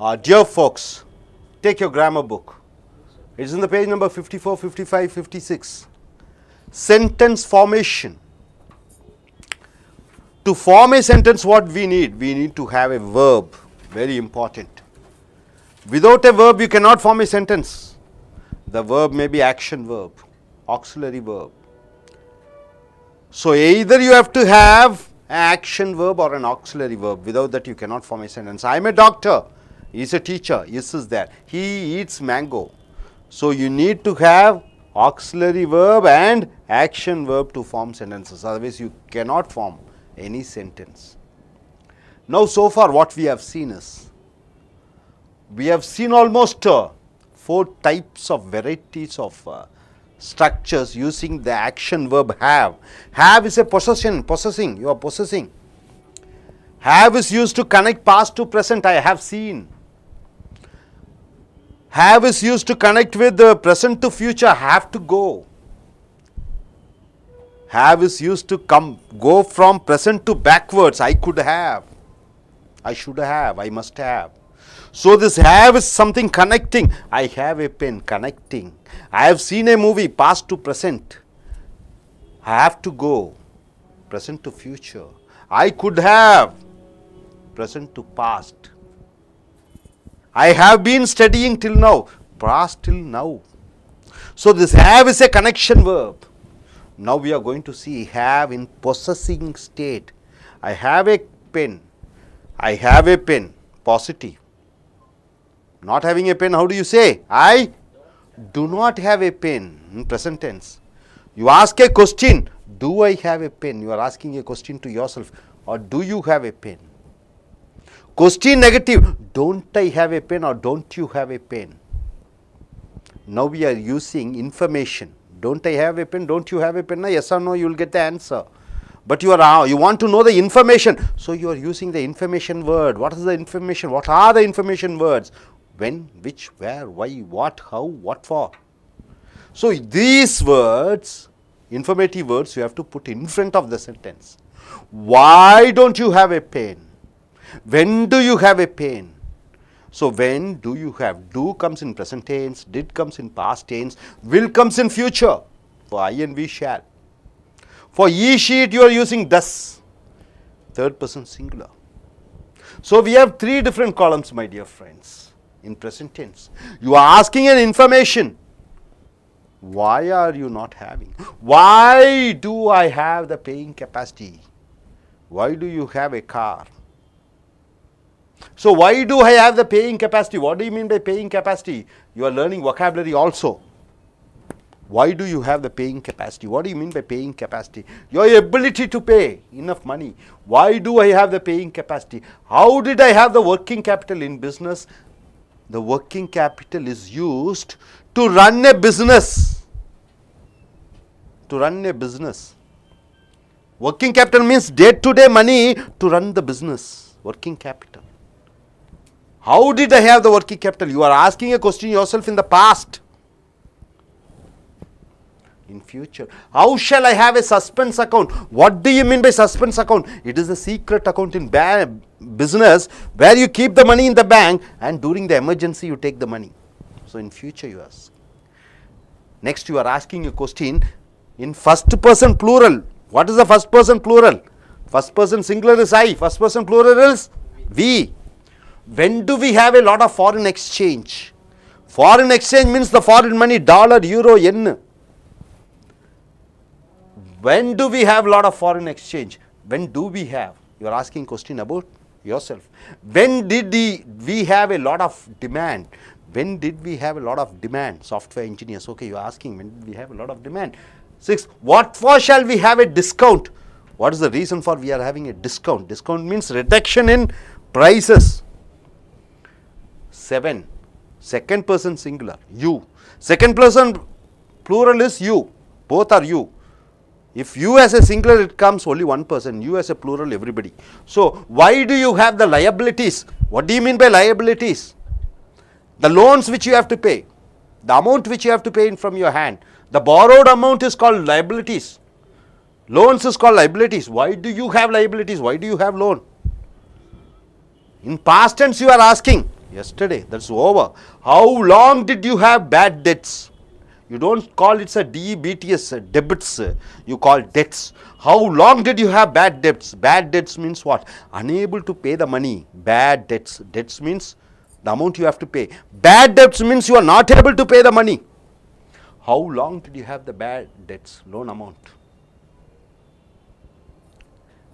Uh, dear folks, take your grammar book. It is in the page number 54, 55, 56. Sentence formation. To form a sentence, what we need? We need to have a verb, very important. Without a verb, you cannot form a sentence. The verb may be action verb, auxiliary verb. So, either you have to have an action verb or an auxiliary verb. Without that, you cannot form a sentence. I am a doctor is a teacher, is is that. He eats mango. So, you need to have auxiliary verb and action verb to form sentences, otherwise you cannot form any sentence. Now, so far what we have seen is, we have seen almost uh, four types of varieties of uh, structures using the action verb have. Have is a possession, possessing, you are possessing. Have is used to connect past to present, I have seen. Have is used to connect with the present to future. Have to go. Have is used to come, go from present to backwards. I could have. I should have. I must have. So this have is something connecting. I have a pen connecting. I have seen a movie past to present. I have to go present to future. I could have present to past. I have been studying till now, past till now. So this have is a connection verb. Now we are going to see have in possessing state. I have a pen. I have a pen. Positive. Not having a pen, how do you say? I do not have a pen. In present tense. You ask a question. Do I have a pen? You are asking a question to yourself. Or do you have a pen? Question negative, don't I have a pen or don't you have a pen? Now we are using information. Don't I have a pen? Don't you have a pen? Yes or no, you will get the answer. But you are uh, you want to know the information. So you are using the information word. What is the information? What are the information words? When, which, where, why, what, how, what for? So these words, informative words, you have to put in front of the sentence. Why don't you have a pen? When do you have a pain? So, when do you have? Do comes in present tense, did comes in past tense, will comes in future. For I and we shall. For ye, sheet you are using thus. Third person singular. So, we have three different columns, my dear friends, in present tense. You are asking an information. Why are you not having? Why do I have the paying capacity? Why do you have a car? So why do I have the paying capacity? What do you mean by paying capacity? You are learning vocabulary also. Why do you have the paying capacity? What do you mean by paying capacity? Your ability to pay enough money. Why do I have the paying capacity? How did I have the working capital in business? The working capital is used to run a business. To run a business. Working capital means day to day money to run the business. Working capital. How did I have the working capital? You are asking a question yourself in the past. In future, how shall I have a suspense account? What do you mean by suspense account? It is a secret account in business where you keep the money in the bank and during the emergency you take the money. So, in future you ask. Next, you are asking a question in first person plural. What is the first person plural? First person singular is I, first person plural is we. When do we have a lot of foreign exchange? Foreign exchange means the foreign money, dollar, euro, yen. When do we have a lot of foreign exchange? When do we have? You are asking question about yourself. When did the, we have a lot of demand? When did we have a lot of demand? Software engineers, okay, you are asking when did we have a lot of demand? Six, what for shall we have a discount? What is the reason for we are having a discount? Discount means reduction in prices. 7. Second person singular, you. Second person plural is you. Both are you. If you as a singular, it comes only one person. You as a plural, everybody. So, why do you have the liabilities? What do you mean by liabilities? The loans which you have to pay. The amount which you have to pay in from your hand. The borrowed amount is called liabilities. Loans is called liabilities. Why do you have liabilities? Why do you have loan? In past tense, you are asking yesterday. That's over. How long did you have bad debts? You don't call it a debts, debits. You call debts. How long did you have bad debts? Bad debts means what? Unable to pay the money. Bad debts. Debts means the amount you have to pay. Bad debts means you are not able to pay the money. How long did you have the bad debts? Loan amount.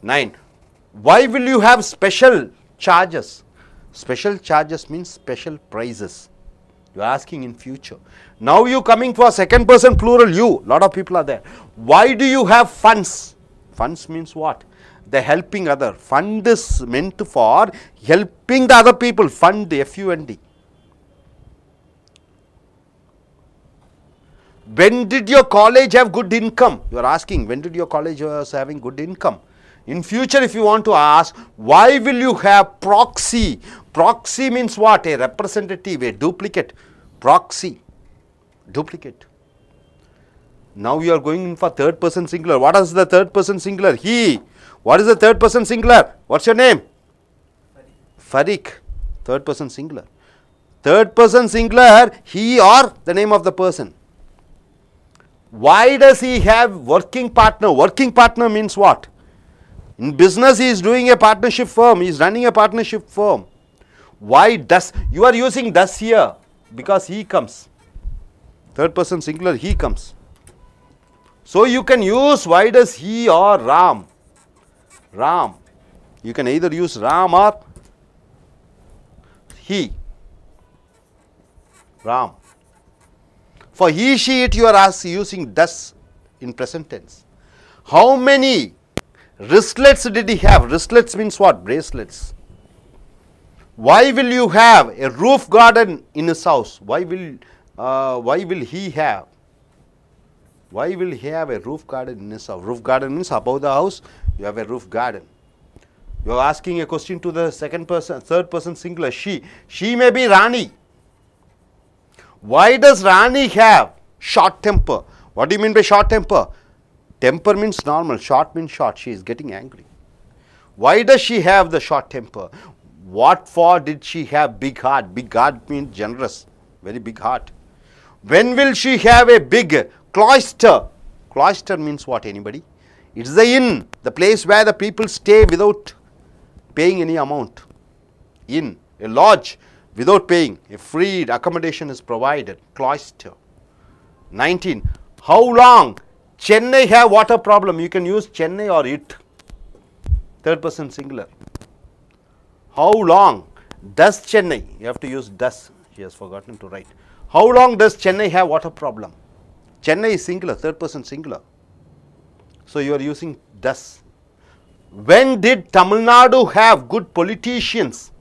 9. Why will you have special charges? Special charges means special prices. You are asking in future. Now you coming for second person plural you. Lot of people are there. Why do you have funds? Funds means what? The helping other. Fund is meant for helping the other people. Fund, the F-U-N-D. When did your college have good income? You are asking, when did your college was having good income? In future, if you want to ask, why will you have proxy? Proxy means what? A representative, a duplicate. Proxy, duplicate. Now you are going in for third person singular. What is the third person singular? He. What is the third person singular? What's your name? Farik. Farik. Third person singular. Third person singular, he or the name of the person. Why does he have working partner? Working partner means what? In business, he is doing a partnership firm. He is running a partnership firm. Why does you are using does here? Because he comes. Third person singular, he comes. So you can use why does he or Ram. Ram. You can either use Ram or he. Ram. For he, she, it, you are using does in present tense. How many Wristlets did he have? Wristlets means what? Bracelets. Why will you have a roof garden in his house? Why will, uh, why will he have? Why will he have a roof garden in his house? Roof garden means above the house, you have a roof garden. You are asking a question to the second person, third person singular, she. She may be Rani. Why does Rani have short temper? What do you mean by short temper? Temper means normal, short means short. She is getting angry. Why does she have the short temper? What for did she have big heart? Big heart means generous, very big heart. When will she have a big cloister? Cloister means what anybody? It's the inn, the place where the people stay without paying any amount. Inn, a lodge without paying, a free accommodation is provided, cloister. 19. How long Chennai have water problem, you can use Chennai or it. Third person singular. How long does Chennai, you have to use does, he has forgotten to write. How long does Chennai have water problem? Chennai is singular, third person singular. So, you are using does. When did Tamil Nadu have good politicians?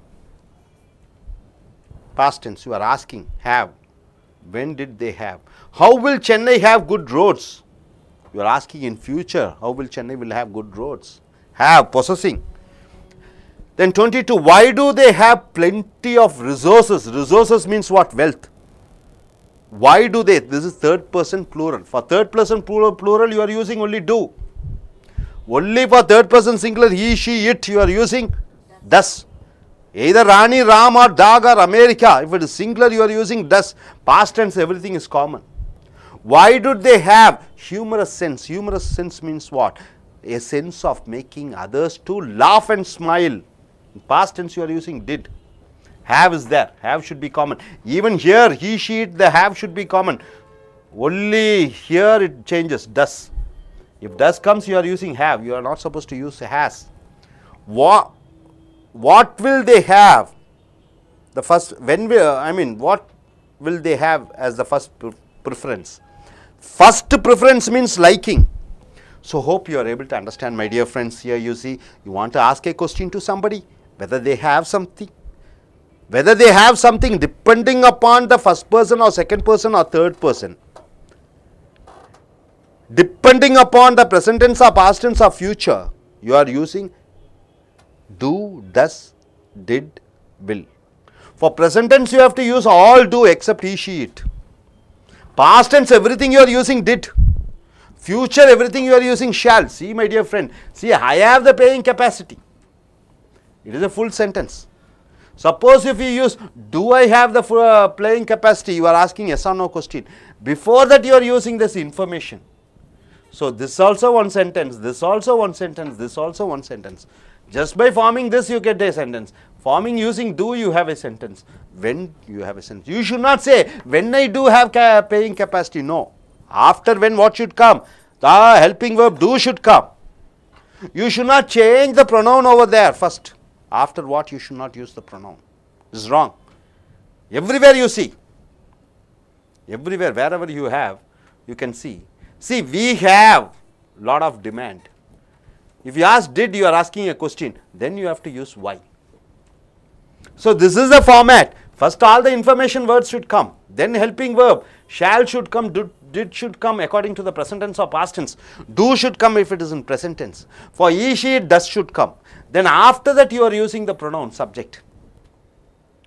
Past tense, you are asking have. When did they have? How will Chennai have good roads? You are asking in future, how will Chennai will have good roads? Have, possessing. Then 22, why do they have plenty of resources? Resources means what? Wealth. Why do they? This is third person plural. For third person plural, plural you are using only do. Only for third person singular, he, she, it, you are using thus. Either Rani, Ram or Dag or America. If it is singular, you are using thus. Past tense, everything is common. Why do they have humorous sense. Humorous sense means what? A sense of making others to laugh and smile. In past tense you are using did. Have is there. Have should be common. Even here, he, she, it, the have should be common. Only here it changes, does. If does comes, you are using have. You are not supposed to use has. What, what will they have? The first, when we. I mean, what will they have as the first preference? First preference means liking. So, hope you are able to understand my dear friends here you see you want to ask a question to somebody whether they have something whether they have something depending upon the first person or second person or third person depending upon the present tense or past tense or future you are using do, does, did, will. For present tense you have to use all do except he, she, it. Past tense, everything you are using did. Future, everything you are using shall. See, my dear friend, see, I have the paying capacity. It is a full sentence. Suppose if you use, do I have the uh, playing capacity? You are asking yes or no question. Before that, you are using this information. So, this also one sentence, this also one sentence, this also one sentence. Just by forming this, you get a sentence. Forming using do, you have a sentence. When, you have a sentence. You should not say, when I do have ca paying capacity. No. After when, what should come? The helping verb do should come. You should not change the pronoun over there first. After what, you should not use the pronoun. It's wrong. Everywhere you see. Everywhere, wherever you have, you can see. See, we have lot of demand if you ask did, you are asking a question. Then you have to use why. So this is the format. First all the information words should come. Then helping verb. Shall should come. Do, did should come according to the present tense or past tense. Do should come if it is in present tense. For he, she, does should come. Then after that you are using the pronoun subject.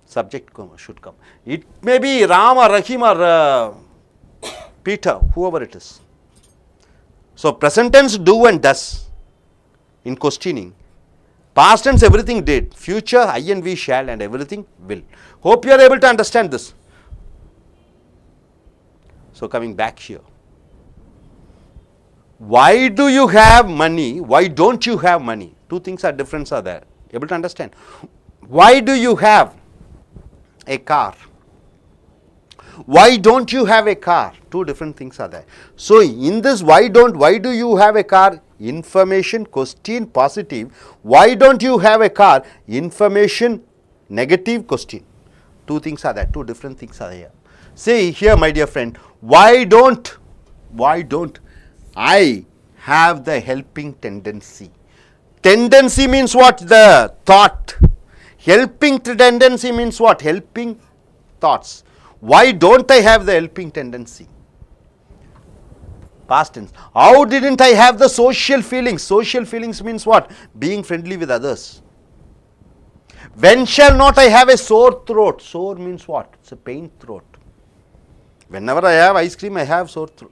Subject should come. It may be Ram or Rahim or uh, Peter, whoever it is. So present tense do and does in questioning. Past tense everything did, future I and we shall and everything will. Hope you are able to understand this. So coming back here, why do you have money, why don't you have money? Two things are difference are there, able to understand. Why do you have a car? why don't you have a car two different things are there so in this why don't why do you have a car information question positive, why don't you have a car? Information negative question. Two things are there, two different things are here. See here my dear friend, why don't, why don't I have the helping tendency? Tendency means what? The thought. Helping tendency means what? Helping thoughts. Why don't I have the helping tendency? past tense. How didn't I have the social feelings? Social feelings means what? Being friendly with others. When shall not I have a sore throat? Sore means what? It's a pain throat. Whenever I have ice cream, I have sore throat.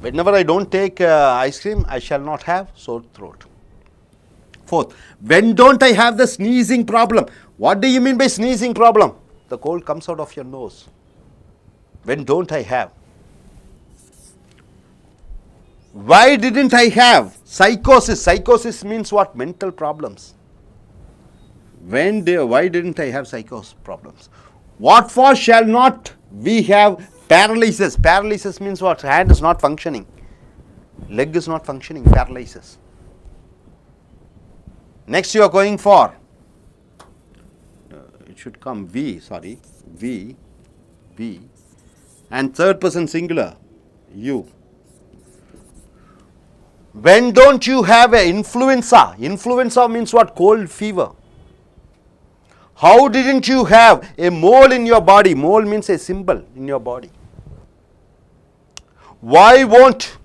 Whenever I don't take uh, ice cream, I shall not have sore throat. Fourth, when don't I have the sneezing problem? What do you mean by sneezing problem? The cold comes out of your nose. When don't I have? Why didn't I have psychosis? Psychosis means what? Mental problems. When they, why didn't I have psychosis problems? What for shall not we have paralysis? Paralysis means what? Hand is not functioning. Leg is not functioning. Paralysis. Next you are going for, uh, it should come V, sorry, V, V and third person singular, you. When don't you have an influenza? Influenza means what? Cold fever. How didn't you have a mole in your body? Mole means a symbol in your body. Why won't,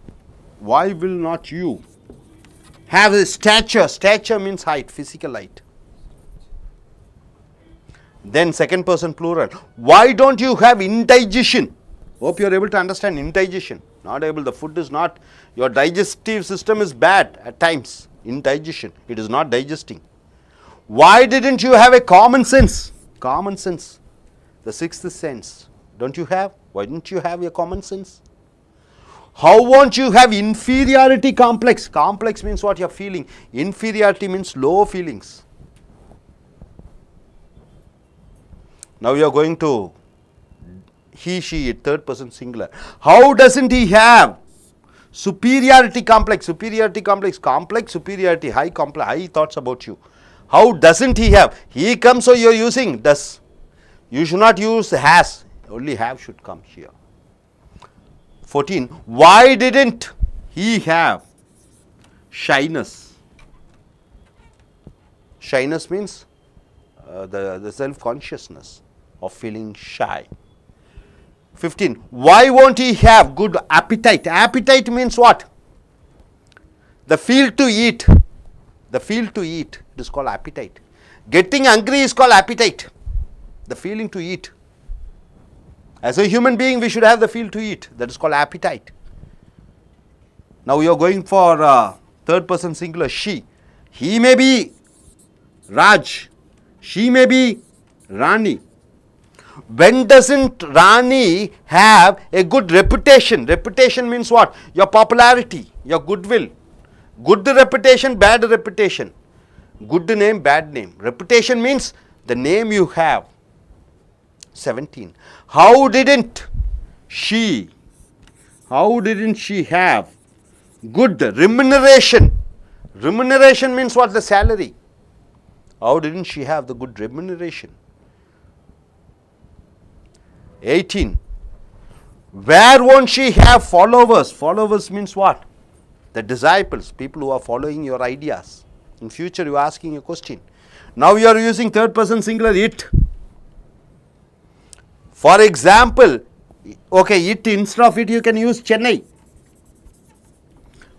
why will not you have a stature? Stature means height, physical height. Then second person plural. Why don't you have indigestion? Hope you are able to understand indigestion. Not able, the food is not your digestive system is bad at times, indigestion. It is not digesting. Why didn't you have a common sense? Common sense. The sixth sense. Don't you have? Why didn't you have your common sense? How won't you have inferiority complex? Complex means what you're feeling. Inferiority means low feelings. Now you are going to he, she, third person singular. How doesn't he have superiority complex, superiority complex, complex superiority, high complex, high thoughts about you. How doesn't he have? He comes so you are using does. You should not use has, only have should come here. 14. Why didn't he have shyness? Shyness means uh, the, the self-consciousness of feeling shy. 15. Why won't he have good appetite? Appetite means what? The feel to eat. The feel to eat it is called appetite. Getting hungry is called appetite. The feeling to eat. As a human being, we should have the feel to eat. That is called appetite. Now you are going for uh, third person singular, she. He may be Raj. She may be Rani when doesn't Rani have a good reputation? Reputation means what? Your popularity, your goodwill. Good reputation, bad reputation. Good name, bad name. Reputation means the name you have. 17. How didn't she, how didn't she have good remuneration? Remuneration means what? The salary. How didn't she have the good remuneration? 18. Where won't she have followers? Followers means what? The disciples, people who are following your ideas. In future, you are asking a question. Now you are using third person singular it. For example, okay, it instead of it, you can use Chennai.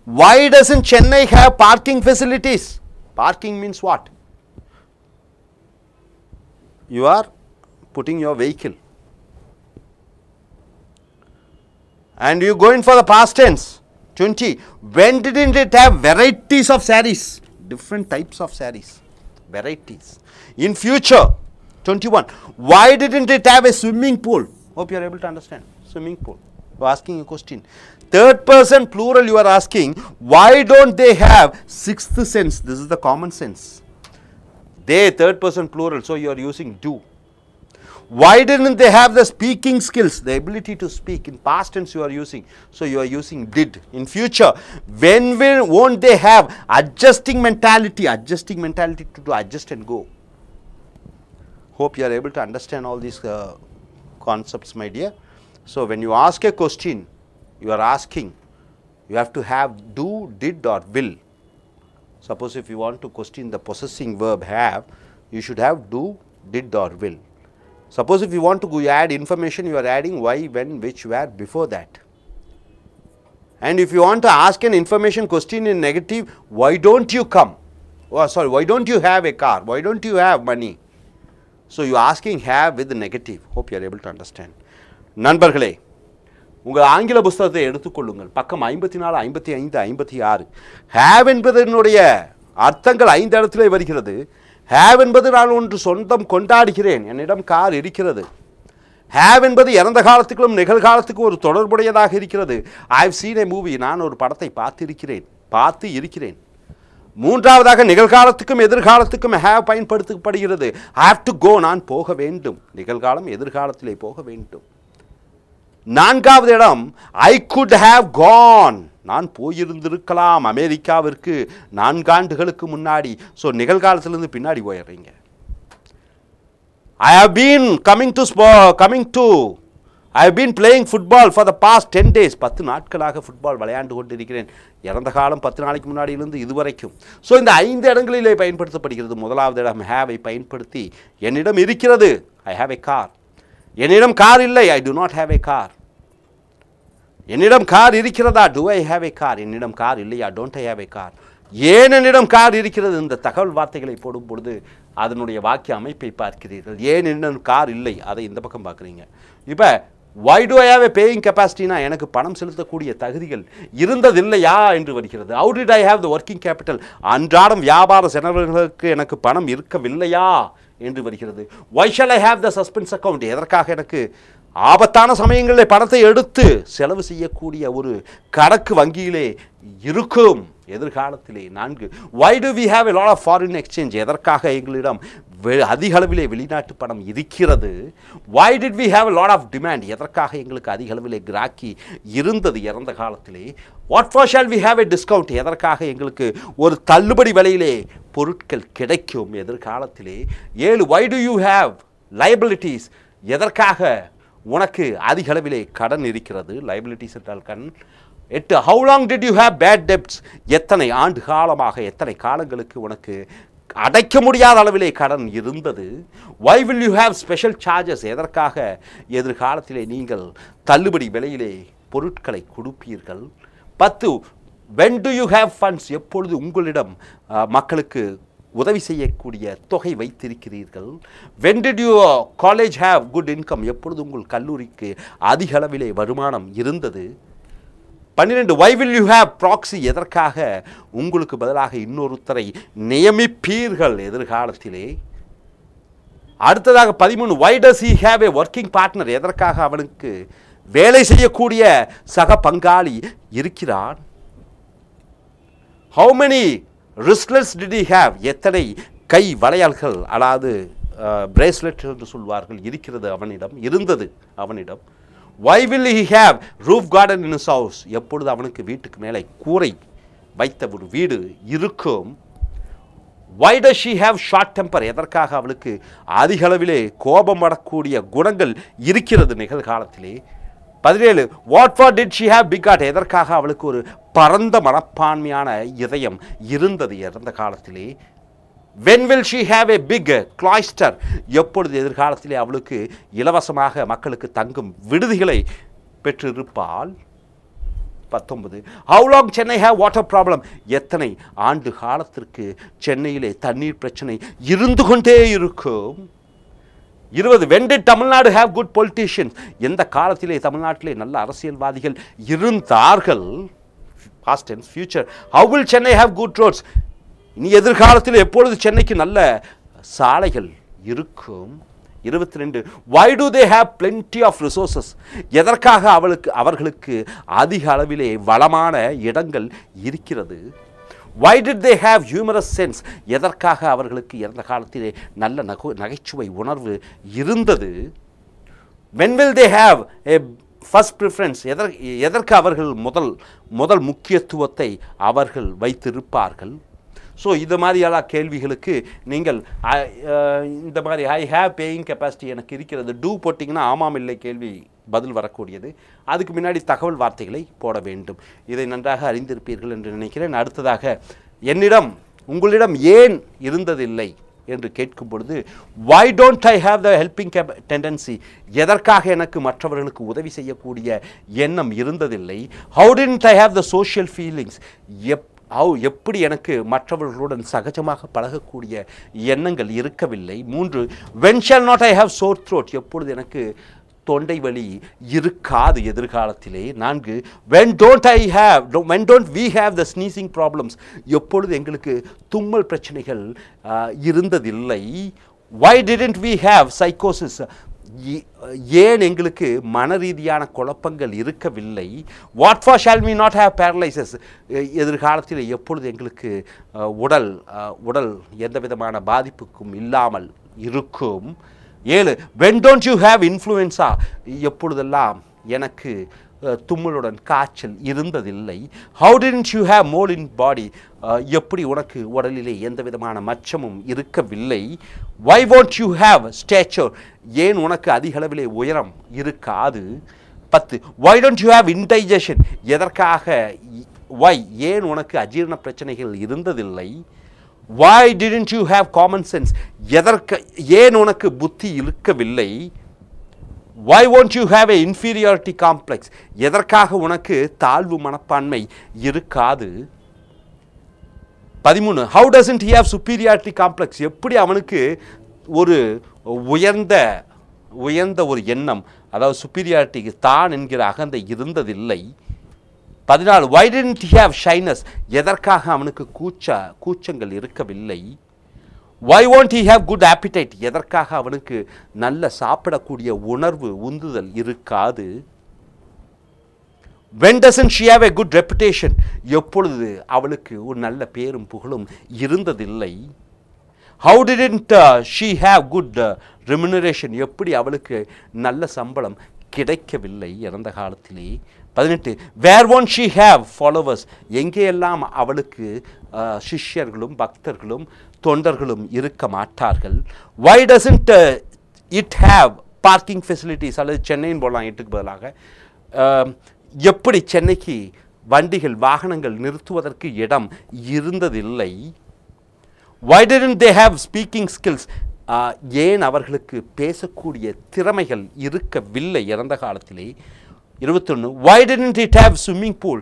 Why doesn't Chennai have parking facilities? Parking means what? You are putting your vehicle and you go in for the past tense 20 when didn't it have varieties of saris different types of saris varieties in future 21 why didn't it have a swimming pool hope you are able to understand swimming pool you are asking a question third person plural you are asking why don't they have sixth sense this is the common sense they third person plural so you are using do why didn't they have the speaking skills, the ability to speak? In past tense you are using, so you are using did. In future, when will, won't they have adjusting mentality, adjusting mentality to, to adjust and go? Hope you are able to understand all these uh, concepts, my dear. So, when you ask a question, you are asking, you have to have do, did or will. Suppose if you want to question the possessing verb have, you should have do, did or will. Suppose if you want to go add information, you are adding why, when, which, where before that. And if you want to ask an information question in negative, why don't you come? Oh, sorry, why don't you have a car? Why don't you have money? So, you are asking have with the negative. Hope you are able to understand. நண்பர்களே உங்கள் ஆங்கில புஸ்தகத்தை எடுத்துக்கொள்ளுங்கள் பக்கம் ஐம்பத்தி நாலு ஐம்பத்தி ஐந்து ஐம்பத்தி ஆறு ஹேவ் என்பதனுடைய அர்த்தங்கள் ஐந்து இடத்துல வருகிறது ஹேவ் என்பது நான் ஒன்று சொந்தம் கொண்டாடுகிறேன் என்னிடம் கார் இருக்கிறது ஹேவ் என்பது இறந்த காலத்துக்கும் நிகழ்காலத்துக்கும் ஒரு தொடர்புடையதாக இருக்கிறது ஐவ் சீன் ஏ மூவி நான் ஒரு படத்தை பார்த்திருக்கிறேன் பார்த்து இருக்கிறேன் மூன்றாவதாக நிகழ்காலத்துக்கும் எதிர்காலத்துக்கும் ஹேவ் பயன்படுத்தப்படுகிறது ஹாவ் டு கோ நான் போக வேண்டும் நிகழ்காலம் எதிர்காலத்திலே போக வேண்டும் நான்காவது இடம் ஐ குட் ஹாவ் கான் நான் போயிருந்திருக்கலாம் அமெரிக்காவிற்கு நான்காண்டுகளுக்கு முன்னாடி ஸோ நிகழ்காலத்திலேருந்து பின்னாடி போயிடுறீங்க I have been coming to ஸ்போ coming to I been playing football for the past ten days பத்து நாட்களாக ஃபுட்பால் விளையாண்டு கொண்டிருக்கிறேன் இறந்த காலம் பத்து நாளைக்கு முன்னாடியிலிருந்து இதுவரைக்கும் ஸோ இந்த ஐந்து இடங்களிலே பயன்படுத்தப்படுகிறது முதலாவது இடம் ஹேவை பயன்படுத்தி என்னிடம் இருக்கிறது ஐ ஹாவ் ஏ கார் என்னிடம் கார் இல்லை I do not have a car என்னிடம் கார் இருக்கிறதா do I have a car என்னிடம் கார் இல்லையா don't I have a car ஏன் என்னிடம் கார் இருக்கிறது இந்த தகவல் வார்த்தைகளை போடும் பொழுது அதனுடைய வாக்கிய அமைப்பை பார்க்கிறீர்கள் ஏன் என்னிடம் கார் இல்லை அதை இந்த பக்கம் பார்க்குறீங்க இப்போ why do I have a paying கெப்பாசிட்டினா எனக்கு பணம் செலுத்தக்கூடிய தகுதிகள் இருந்ததில்லையா என்று வருகிறது how did I have the working capital அன்றாடம் வியாபார செலவர்களுக்கு எனக்கு பணம் இருக்கவில்லையா என்று வருகிறது why shall I have the suspense account எதற்காக எனக்கு ஆபத்தான சமயங்களில் பணத்தை எடுத்து செலவு செய்யக்கூடிய ஒரு கணக்கு வங்கியிலே இருக்கும் எதிர்காலத்திலே நான்கு why do we have a lot of foreign exchange எதற்காக எங்களிடம் அதிக அளவிலே வெளிநாட்டு பணம் இருக்கிறது why did we have a lot of demand எதற்காக எங்களுக்கு அதிக அளவிலே கிராக்கி இருந்தது இறந்த காலத்திலே what for shall we have a discount எதற்காக எங்களுக்கு ஒரு தள்ளுபடி விலையிலே பொருட்கள் கிடைக்கும் எதிர்காலத்திலே ஏழு why do you have liabilities எதற்காக உனக்கு அதிக அளவிலே கடன் இருக்கிறது லைபிலிட்டிஸ் என்றால் கடன் எட்டு how long did you have bad debts எத்தனை ஆண்டு காலமாக எத்தனை காலங்களுக்கு உனக்கு அடைக்க முடியாத அளவிலே கடன் இருந்தது why will you have special charges எதற்காக எதிர்காலத்திலே நீங்கள் தள்ளுபடி விலையிலே பொருட்களை கொடுப்பீர்கள் பத்து when do you have funds எப்பொழுது உங்களிடம் மக்களுக்கு உதவி செய்யக்கூடிய தொகை வைத்திருக்கிறீர்கள் when you college have good income எப்பொழுது உங்கள் கல்லூரிக்கு அதிக அளவிலே வருமானம் இருந்தது பன்னிரெண்டு why will you have proxy எதற்காக உங்களுக்கு பதிலாக இன்னொருத்தரை நியமிப்பீர்கள் எதிர்காலத்திலே அடுத்ததாக பதிமூணு why does he have a working partner எதற்காக அவனுக்கு வேலை செய்யக்கூடிய சக பங்காளி இருக்கிறான் how many wristlets did he have எத்தனை கை வளையல்கள் அதாவது பிரேஸ்லெட் என்று சொல்வார்கள் இருக்கிறது அவனிடம் இருந்தது அவனிடம் why will he have roof garden in his house எப்பொழுது அவனுக்கு வீட்டுக்கு மேலே கூரை வைத்த ஒரு வீடு இருக்கும் why does she have short temper எதற்காக அவளுக்கு அதிகளவிலே கோபம் வரக்கூடிய குணங்கள் இருக்கிறது நிகழ்காலத்திலே பதினேழு what for did she have big heart எதற்காக அவளுக்கு ஒரு பரந்த மனப்பான்மையான இதயம் இருந்தது இறந்த காலத்திலே when will she have a big cloister எப்பொழுது எதிர்காலத்திலே அவளுக்கு இலவசமாக மக்களுக்கு தங்கும் விடுதிகளை பெற்றிருப்பால் பத்தொன்பது how long Chennai have water problem எத்தனை ஆண்டு காலத்திற்கு சென்னையிலே தண்ணீர் பிரச்சனை இருந்து கொண்டே இருக்கும் இருபது when do Tamil Nadu have good politicians எந்த காலத்திலே தமிழ்நாட்டிலே நல்ல அரசியல்வாதிகள் இருந்தார்கள் பாஸ்ட் அண்ட் ஃபியூச்சர் அவுல் will Chennai have good roads இனி எதிர்காலத்தில் எப்பொழுது சென்னைக்கு நல்ல சாலைகள் இருக்கும் இருபத்தி ரெண்டு why do they have plenty of resources எதற்காக அவளுக்கு அவர்களுக்கு அதிக அளவிலே வளமான இடங்கள் இருக்கிறது why did they have humorous sense எதற்காக அவர்களுக்கு இறந்த காலத்திலே நல்ல நகு நகைச்சுவை உணர்வு இருந்தது when will they have a first preference எதற் எதற்கு அவர்கள் முதல் முதல் முக்கியத்துவத்தை அவர்கள் வைத்திருப்பார்கள் ஸோ இது மாதிரியெல்லாம் கேள்விகளுக்கு நீங்கள் uh, இந்த மாதிரி ஐ ஹாவ் பேயிங் கெப்பாசிட்டி எனக்கு இருக்கிறது டூ போட்டிங்கன்னா ஆமாம் இல்லை கேள்வி பதில் வரக்கூடியது அதுக்கு முன்னாடி தகவல் வார்த்தைகளை போட வேண்டும் இதை நன்றாக அறிந்திருப்பீர்கள் என்று நினைக்கிறேன் அடுத்ததாக என்னிடம் உங்களிடம் ஏன் இருந்ததில்லை என்று கேட்கும் பொழுது why don't I have the helping cap tendency எதற்காக எனக்கு மற்றவர்களுக்கு உதவி செய்யக்கூடிய எண்ணம் இருந்ததில்லை how didn't I have the social feelings எப் அவ் எப்படி எனக்கு மற்றவர்களுடன் சகஜமாக பழகக்கூடிய எண்ணங்கள் இருக்கவில்லை மூன்று when shall not I have sore throat எப்பொழுது எனக்கு தொண்டை வலி இருக்காது எதிர்காலத்திலே நான்கு when don't I have when don't we have the sneezing problems எப்பொழுது எங்களுக்கு தும்மல் பிரச்சனைகள் இருந்ததில்லை வை டிடன்ட் வி ஹாவ் சைக்கோசிஸ் ஏன் எங்களுக்கு மன ரீதியான குழப்பங்கள் இருக்கவில்லை what for shall me not have paralysis எதிர்காலத்தில் எப்பொழுது எங்களுக்கு உடல் உடல் எந்த விதமான பாதிப்புக்கும் இல்லாமல் இருக்கும் ஏழு when don't you have influenza எப்பொழுதெல்லாம் எனக்கு தும்மலுடன் காய்ச்சல் இருந்ததில்லை how didn't you have mole in body எப்படி உனக்கு உடலிலே எந்த விதமான மச்சமும் இருக்கவில்லை why won't you have stature ஏன் உனக்கு அதிக அளவிலே உயரம் இருக்காது பத்து why don't you have indigestion எதற்காக வை ஏன் உனக்கு அஜீரண பிரச்சனைகள் இருந்ததில்லை why didn't you have common sense எதற்கு ஏன் உனக்கு புத்தி இருக்கவில்லை why won't you have a inferiority complex எதற்காக உனக்கு தாழ்வு மனப்பான்மை இருக்காது பதிமூணு how doesn't he have superiority complex எப்படி அவனுக்கு ஒரு உயர்ந்த உயர்ந்த ஒரு எண்ணம் அதாவது சுப்பீரியாரிட்டிக்கு தான் என்கிற அகந்தை இருந்ததில்லை பதினாலு வை டென்ட் ஹேவ் ஷைனஸ் எதற்காக அவனுக்கு கூச்ச கூச்சங்கள் இருக்கவில்லை why won't he have good appetite எதற்காக அவனுக்கு நல்ல சாப்பிடக்கூடிய உணர்வு உந்துதல் இருக்காது when doesn't she have a good reputation எப்பொழுது அவளுக்கு ஒரு நல்ல பேரும் புகழும் இருந்ததில்லை how didn't she have good remuneration எப்படி அவளுக்கு நல்ல சம்பளம் கிடைக்கவில்லை இறந்த காலத்திலே பதினெட்டு where won't she have followers எங்கேயெல்லாம் அவளுக்கு சிஷ்யர்களும் பக்தர்களும் தொண்டர்களும் இருக்க மாட்டார்கள் why doesn't it have parking facilities அல்லது சென்னைன்னு போடலாம் எட்டுக்கு பதிலாக எப்படி சென்னைக்கு வண்டிகள் வாகனங்கள் நிறுத்துவதற்கு இடம் இருந்ததில்லை why didn't they have speaking skills ஏன் அவர்களுக்கு பேசக்கூடிய திறமைகள் இருக்கவில்லை இறந்த காலத்திலே இருபத்தொன்று why didn't it have swimming pool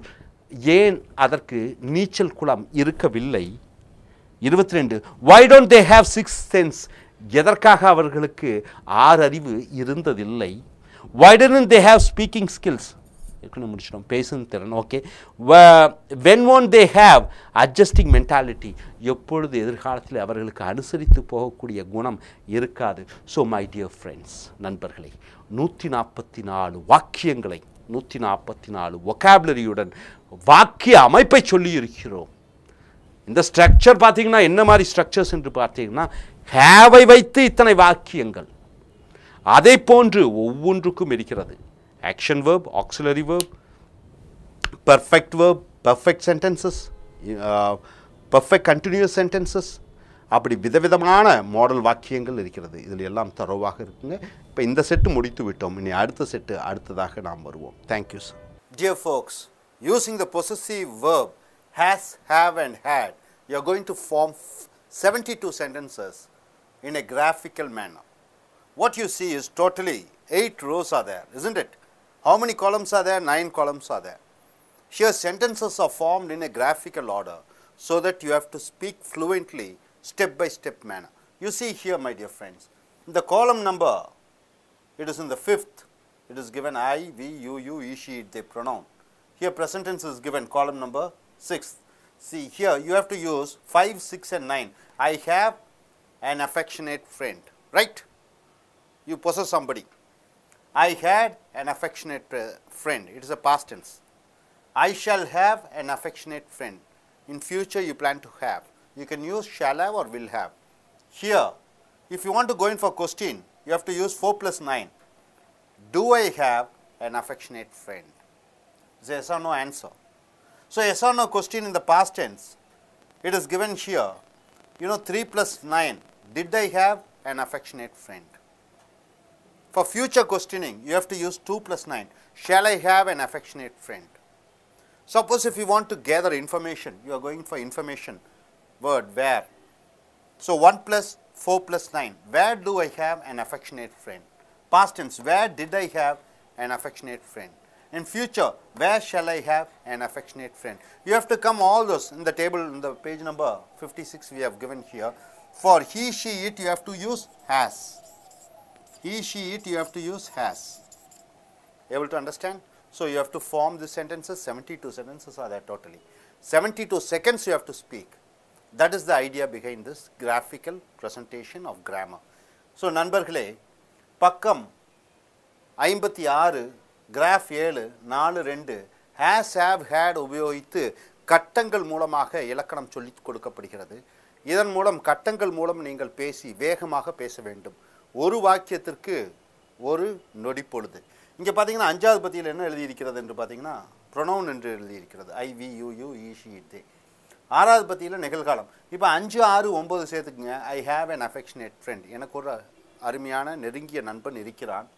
ஏன் அதற்கு நீச்சல் குளம் இருக்கவில்லை இருபத்தி ரெண்டு why don't they have six sense எதற்காக அவர்களுக்கு ஆறு அறிவு இருந்ததில்லை why didn't they have speaking skills இருக்குன்னு முடிச்சிடும் பேசும் திறன் okay when won't they have adjusting mentality எப்பொழுது எதிர்காலத்தில் அவர்களுக்கு அனுசரித்து போகக்கூடிய குணம் இருக்காது ஸோ மை டியர் ஃப்ரெண்ட்ஸ் நண்பர்களே நூற்றி நாற்பத்தி நாலு வாக்கியங்களை நூற்றி நாற்பத்தி நாலு ஒகாபுலரியுடன் வாக்கிய அமைப்பை சொல்லியிருக்கிறோம் இந்த ஸ்ட்ரக்சர் பார்த்தீங்கன்னா என்ன மாதிரி ஸ்ட்ரக்சர்ஸ் என்று பார்த்தீங்கன்னா ஹேவை வைத்து இத்தனை வாக்கியங்கள் அதை போன்று ஒவ்வொன்றுக்கும் இருக்கிறது action verb, auxiliary verb, perfect verb, perfect sentences, uh, perfect continuous sentences, அப்படி விதவிதமான மாடல் வாக்கியங்கள் இருக்கிறது இதில் எல்லாம் தரவாக இருக்குங்க இப்போ இந்த செட்டு முடித்து விட்டோம் இனி அடுத்த செட்டு அடுத்ததாக நாம் வருவோம் thank you sir dear folks using the possessive verb has have and had you are going to form seventy two sentences in a graphical manner what you see is totally eight rows are there isn't it How many columns are there? 9 columns are there. Here sentences are formed in a graphical order so that you have to speak fluently step by step manner. You see here my dear friends, the column number, it is in the fifth, it is given I, V, U, U, E, she, it, they pronoun. Here present tense is given column number 6. See here you have to use 5, 6 and 9. I have an affectionate friend, right? You possess somebody. I had an affectionate uh, friend, it is a past tense. I shall have an affectionate friend. In future, you plan to have. You can use shall have or will have. Here, if you want to go in for question, you have to use 4 plus 9. Do I have an affectionate friend? It's a yes or no answer. So, yes or no question in the past tense, it is given here. You know, 3 plus 9, did I have an affectionate friend? For future questioning, you have to use 2 plus 9. Shall I have an affectionate friend? Suppose if you want to gather information, you are going for information, word, where. So, 1 plus 4 plus 9, where do I have an affectionate friend? Past tense, where did I have an affectionate friend? In future, where shall I have an affectionate friend? You have to come all those in the table in the page number 56 we have given here. For he, she, it, you have to use has. he, she, it, you have to use has. Able to understand? So, you have to form the sentences, 72 sentences are there totally. 72 seconds you have to speak. That is the idea behind this graphical presentation of grammar. So, நண்பர்களே, பக்கம் 56, graph 7, 4, 2, has, have, had உபயோகித்து கட்டங்கள் மூலமாக இலக்கணம் சொல்லிக் கொடுக்கப்படுகிறது. இதன் மூலம் கட்டங்கள் மூலம் நீங்கள் பேசி வேகமாக பேச வேண்டும் ஒரு வாக்கியத்திற்கு ஒரு நொடி பொழுது இங்கே பார்த்தீங்கன்னா அஞ்சாவது பத்தியில் என்ன எழுதியிருக்கிறது என்று பார்த்தீங்கன்னா ப்ரொனவுன் என்று எழுதியிருக்கிறது I we you you he she they ஆறாவது பத்தியில் நிகழ்காலம் இப்போ அஞ்சு ஆறு ஒம்பது சேர்த்துக்குங்க I have an affectionate friend எனக்கு ஒரு அருமையான நெருங்கிய நண்பன் இருக்கிறான்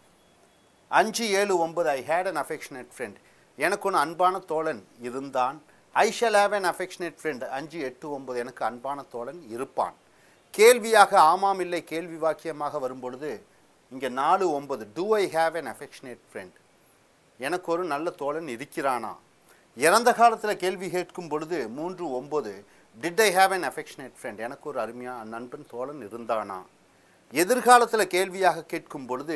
அஞ்சு ஏழு ஒம்பது I had an affectionate friend எனக்கு ஒன்று அன்பான தோழன் இருந்தான் I shall have an affectionate friend அஞ்சு எட்டு ஒம்பது எனக்கு அன்பான தோழன் இருப்பான் கேள்வியாக ஆமாம் இல்லை கேள்வி வாக்கியமாக வரும்பொழுது இங்கே நாலு ஒன்பது do I have an affectionate friend எனக்கு ஒரு நல்ல தோழன் இருக்கிறானா இறந்த காலத்தில் கேள்வி கேட்கும் பொழுது மூன்று ஒம்பது did I have an affectionate friend எனக்கு ஒரு அருமையான நண்பன் தோழன் இருந்தானா எதிர்காலத்தில் கேள்வியாக கேட்கும் பொழுது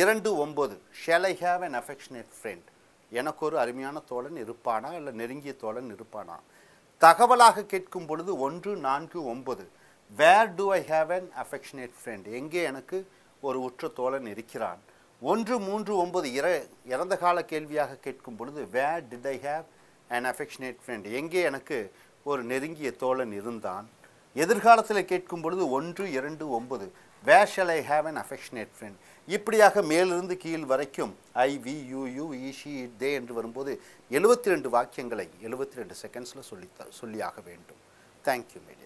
இரண்டு ஒம்பது shall I have an affectionate friend எனக்கு ஒரு அருமையான தோழன் இருப்பானா இல்லை நெருங்கிய தோழன் இருப்பானா தகவலாக கேட்கும் பொழுது ஒன்று நான்கு ஒம்பது where do I have an affectionate friend எங்கே எனக்கு ஒரு உற்ற தோழன் இருக்கிறான் ஒன்று மூன்று ஒன்பது இற இறந்த கால கேள்வியாக கேட்கும் பொழுது where did I have an affectionate friend எங்கே எனக்கு ஒரு நெருங்கிய தோழன் இருந்தான் எதிர்காலத்தில் கேட்கும் பொழுது ஒன்று இரண்டு ஒன்பது where shall I have an affectionate friend இப்படியாக மேலிருந்து கீழ் வரைக்கும் I we you you he she they என்று வரும்போது எழுபத்தி ரெண்டு வாக்கியங்களை எழுபத்தி ரெண்டு செகண்ட்ஸில் சொல்லி சொல்லியாக வேண்டும் தேங்க்யூ மேடம்